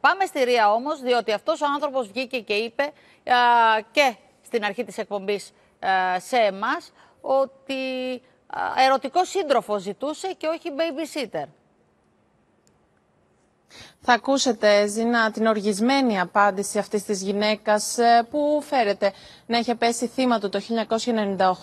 Πάμε στη Ρία όμως, διότι αυτός ο άνθρωπος βγήκε και είπε και στην αρχή της εκπομπής σε εμάς ότι ερωτικό σύντροφο ζητούσε και όχι babysitter. Θα ακούσετε, Ζήνα, την οργισμένη απάντηση αυτής της γυναίκας ε, που φέρεται να είχε πέσει θύμα του το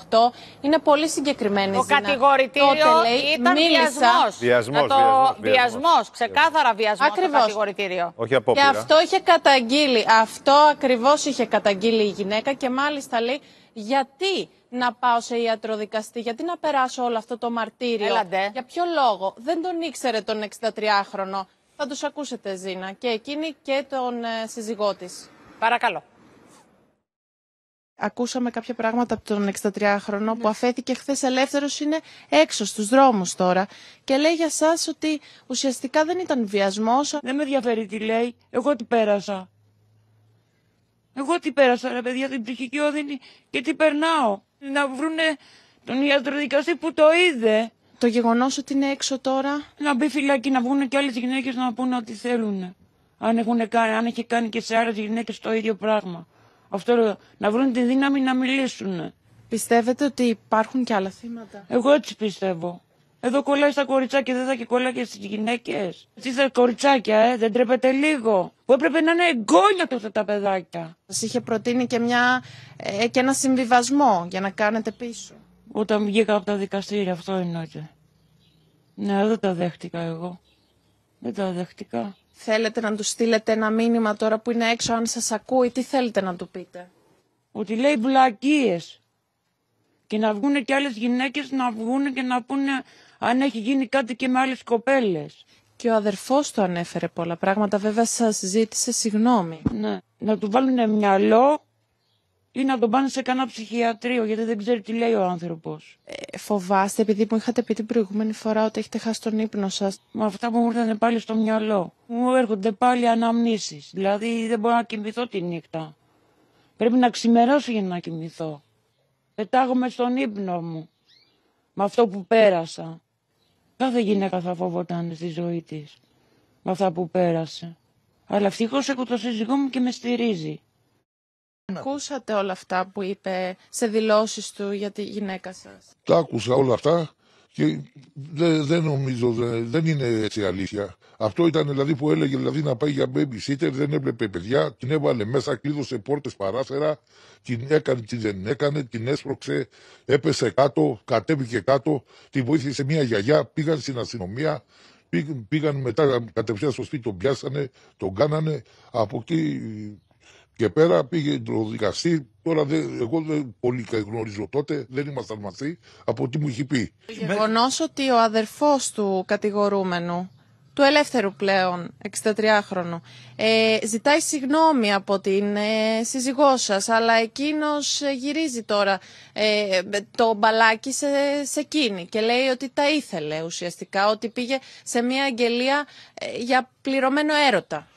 1998. Είναι πολύ συγκεκριμένη, Ο Ζήνα. κατηγορητήριο Τότε, λέει, ήταν μίλησα... βιασμός. Βιασμός, το... βιασμός, βιασμός. Ξεκάθαρα βιασμός ακριβώς. το κατηγορητήριο. Όχι Και αυτό είχε καταγγείλει. Αυτό ακριβώς είχε καταγγείλει η γυναίκα και μάλιστα λέει γιατί να πάω σε ιατροδικαστή, γιατί να περάσω όλο αυτό το μαρτύριο. Για ποιο λόγο. Δεν τον ήξερε τον 63χρονο. Θα τους ακούσετε, Ζήνα, και εκείνη και τον ε, σύζυγό της. Παρακαλώ. Ακούσαμε κάποια πράγματα από τον 63χρονο ναι. που αφέθηκε χθες ελεύθερος, είναι έξω στους δρόμους τώρα. Και λέει για εσά ότι ουσιαστικά δεν ήταν βιασμός. Δεν με ενδιαφέρει τι λέει. Εγώ τι πέρασα. Εγώ τι πέρασα, ρε παιδιά, την ψυχική όδυνη και τι περνάω. Να βρούνε τον ιατροδικαστή που το είδε το γεγονός ότι είναι έξω τώρα. Να μπει φυλακή, να βγουν και άλλες γυναίκες να πούνε ό,τι θέλουν. Αν, έχουν αν έχει κάνει και σε άλλες γυναίκες το ίδιο πράγμα. Αυτό να βρουν τη δύναμη να μιλήσουν. Πιστεύετε ότι υπάρχουν και άλλα θύματα. Εγώ έτσι πιστεύω. Εδώ κολλάει στα κοριτσάκια, δεν θα και κολλάει και στις γυναίκες. Τι τα κοριτσάκια, ε, δεν τρέπετε λίγο. Που έπρεπε να είναι εγγόνια τότε τα παιδάκια. Σας είχε προτείνει και, μια, ε, και ένα συμβιβασμό για να κάνετε πίσω. Όταν βγήκα από τα δικαστήρια αυτό εννοείται. Ναι, δεν τα δέχτηκα εγώ. Δεν τα δέχτηκα. Θέλετε να τους στείλετε ένα μήνυμα τώρα που είναι έξω, αν σας ακούει, τι θέλετε να του πείτε. Ότι λέει βλακίες. Και να βγουν και άλλες γυναίκες να βγουν και να πούνε αν έχει γίνει κάτι και με άλλες κοπέλες. Και ο αδερφός του ανέφερε πολλά πράγματα, βέβαια σας ζήτησε συγγνώμη. Ναι. Να του βάλουν μυαλό ή να τον πάνε σε κανένα ψυχιατρίο, γιατί δεν ξέρει τι λέει ο άνθρωπος. Ε, φοβάστε, επειδή μου είχατε πει την προηγούμενη φορά ότι έχετε χάσει τον ύπνο σας. Με αυτά που μου ήρθαν πάλι στο μυαλό. Μου έρχονται πάλι αναμνήσεις. Δηλαδή δεν μπορώ να κοιμηθώ τη νύχτα. Πρέπει να ξημερώσω για να κοιμηθώ. Πετάγομαι στον ύπνο μου. Με αυτό που πέρασα. Κάθε γυναίκα θα φοβόταν στη ζωή της. Με αυτά που πέρασε. Αλλά ευτυχώς έχω το σύζυγό μου και με στηρίζει. Ακούσατε όλα αυτά που είπε σε δηλώσεις του για τη γυναίκα σας. Τα άκουσα όλα αυτά και δεν, νομίζω, δεν, είναι έτσι αλήθεια. Αυτό ήταν δηλαδή που έλεγε δηλαδή, να πάει για babysitter, δεν έβλεπε παιδιά, την έβαλε μέσα, κλείδωσε πόρτες παράθυρα, την έκανε, την δεν έκανε, την έσπρωξε, έπεσε κάτω, κατέβηκε κάτω, τη βοήθησε μια γιαγιά, πήγαν στην αστυνομία, πήγαν μετά κατευθείαν στο σπίτι, τον πιάσανε, τον κάνανε, από εκεί και πέρα πήγε το δικαστή. Τώρα δεν, εγώ δεν πολύ γνωρίζω τότε, δεν ήμασταν μαθή από τι μου είχε πει. ότι ο αδερφός του κατηγορούμενου, του ελεύθερου πλέον, 63χρονου, ε, ζητάει συγγνώμη από την ε, σύζυγός σας, αλλά εκείνος ε, γυρίζει τώρα ε, το μπαλάκι σε, εκείνη και λέει ότι τα ήθελε ουσιαστικά, ότι πήγε σε μια αγγελία ε, για πληρωμένο έρωτα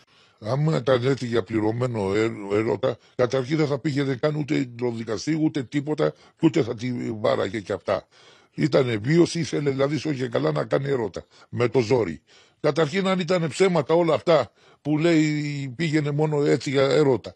άμα τα λέτε για πληρωμένο έρωτα, καταρχήν δεν θα πήγαινε καν ούτε δικαστή, ούτε τίποτα, και ούτε θα τη βάραγε και αυτά. Ήταν βίωση, ήθελε δηλαδή σε όχι καλά να κάνει έρωτα με το ζόρι. Καταρχήν αν ήταν ψέματα όλα αυτά που λέει πήγαινε μόνο έτσι για έρωτα.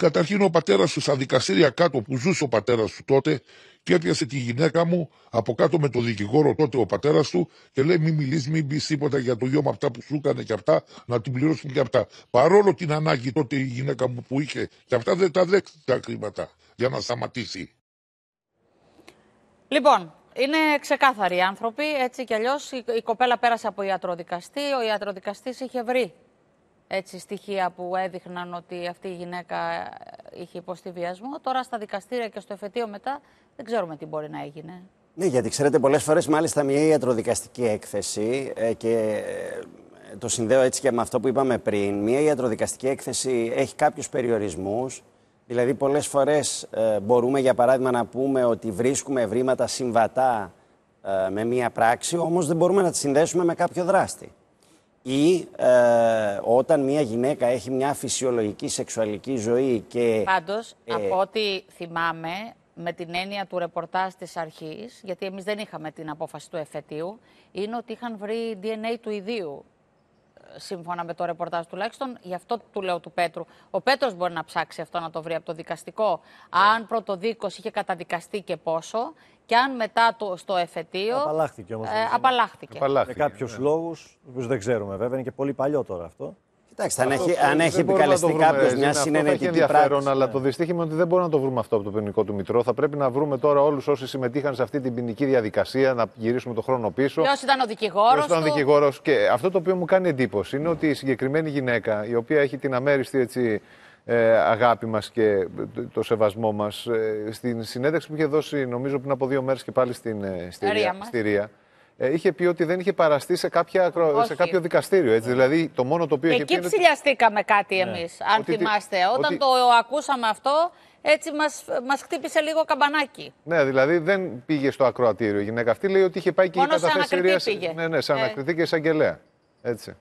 Καταρχήν ο πατέρας σου στα δικαστήρια κάτω που ζούσε ο πατέρας του τότε και έπιασε τη γυναίκα μου από κάτω με τον δικηγόρο τότε ο πατέρας του και λέει: Μην μιλήσει, μην πεις τίποτα για το γιο μου αυτά που σου έκανε και αυτά, να την πληρώσουν και αυτά. Παρόλο την ανάγκη τότε η γυναίκα μου που είχε και αυτά δεν τα δέχτηκε τα χρήματα για να σταματήσει. Λοιπόν, είναι ξεκάθαροι οι άνθρωποι. Έτσι κι αλλιώς η κοπέλα πέρασε από ιατροδικαστή. Ο ιατροδικαστής είχε βρει έτσι, στοιχεία που έδειχναν ότι αυτή η γυναίκα ε, είχε υποστεί βιασμό. Τώρα στα δικαστήρια και στο εφετείο μετά δεν ξέρουμε τι μπορεί να έγινε. Ναι, γιατί ξέρετε πολλές φορές μάλιστα μια ιατροδικαστική έκθεση ε, και ε, το συνδέω έτσι και με αυτό που είπαμε πριν. Μια ιατροδικαστική έκθεση έχει κάποιους περιορισμούς. Δηλαδή πολλές φορές μπορούμε για παράδειγμα να πούμε ότι βρίσκουμε ευρήματα συμβατά με μια πράξη, όμως δεν μπορούμε να τη συνδέσουμε με κάποιο δράστη ή ε, όταν μια γυναίκα έχει μια φυσιολογική σεξουαλική ζωή και... Πάντως, ε, από ό,τι θυμάμαι, με την έννοια του ρεπορτάζ της αρχής, γιατί εμείς δεν είχαμε την απόφαση του εφετείου, είναι ότι είχαν βρει DNA του ιδίου σύμφωνα με το ρεπορτάζ τουλάχιστον. Γι' αυτό του λέω του Πέτρου. Ο Πέτρος μπορεί να ψάξει αυτό να το βρει από το δικαστικό. Yeah. Ναι. Αν πρωτοδίκω είχε καταδικαστεί και πόσο, και αν μετά το, στο εφετείο. Απαλλάχθηκε όμως. Ε, απαλλάχθηκε. απαλλάχθηκε. Με κάποιους ναι. λόγους, δεν ξέρουμε βέβαια, είναι και πολύ παλιό τώρα αυτό. Εντάξει, αν έχει, αν έχει επικαλεστεί κάποιο μια συνενετική πράξη. Αλλά ναι. το δυστύχημα είναι ότι δεν μπορούμε να το βρούμε αυτό από το ποινικό του Μητρό. Θα πρέπει να βρούμε τώρα όλους όσοι συμμετείχαν σε αυτή την ποινική διαδικασία, να γυρίσουμε το χρόνο πίσω. Ποιος ήταν ο δικηγόρος. Ποιος ήταν ο δικηγόρος. Και αυτό το οποίο μου κάνει εντύπωση είναι ότι η συγκεκριμένη γυναίκα, η οποία έχει την αμέριστη έτσι, ε, αγάπη μας και το σεβασμό μας. Ε, στην συνέντευξη που είχε δώσει, νομίζω πριν από δύο μέρες και πάλι στην ε, ε, είχε πει ότι δεν είχε παραστεί σε, κάποια, σε κάποιο δικαστήριο. Έτσι. Δηλαδή, το μόνο το οποίο Εκεί είχε πει. Εκεί ψηλιαστήκαμε κάτι ναι. εμείς, αν θυμάστε. Όταν το ακούσαμε αυτό, έτσι μας, μας χτύπησε λίγο καμπανάκι. Ναι, δηλαδή δεν πήγε στο ακροατήριο η γυναίκα αυτή. Λέει ότι είχε πάει και η Μόνο σε Ναι, ναι, σε ανακριτή ναι. και εισαγγελέα. Έτσι.